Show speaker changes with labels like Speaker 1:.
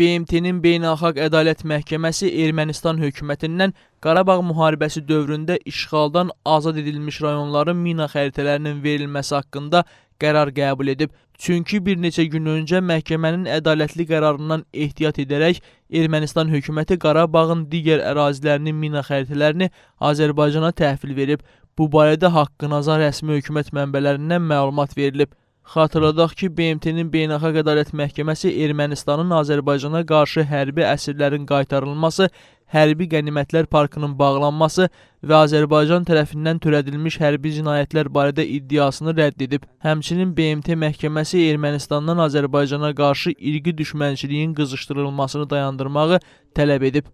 Speaker 1: BMT-nin Beynəlxalq Ədalət Məhkəməsi Ermənistan hökumətindən Qarabağ müharibəsi dövründə işğaldan azad edilmiş rayonların mina xəritələrinin verilməsi haqqında qərar qəbul edib. Çünki bir neçə gün öncə məhkəmənin ədalətli qərarından ehtiyat edərək Ermənistan hökuməti Qarabağın digər ərazilərinin mina xəritələrini Azərbaycana təhvil verib. Bu barədə Haqqı Nazar rəsmi hökumət mənbələrindən məlumat verilib. Xatırladaq ki, BMT-nin Beynəlxalq Ədalət Məhkəməsi Ermənistanın Azərbaycana qarşı hərbi əsirlərin qaytarılması, hərbi qənimətlər parkının bağlanması və Azərbaycan tərəfindən törədilmiş hərbi cinayətlər barədə iddiasını rədd edib. Həmçinin BMT məhkəməsi Ermənistandan Azərbaycana qarşı irqi düşmənçiliyin qızışdırılmasını dayandırmağı tələb edib.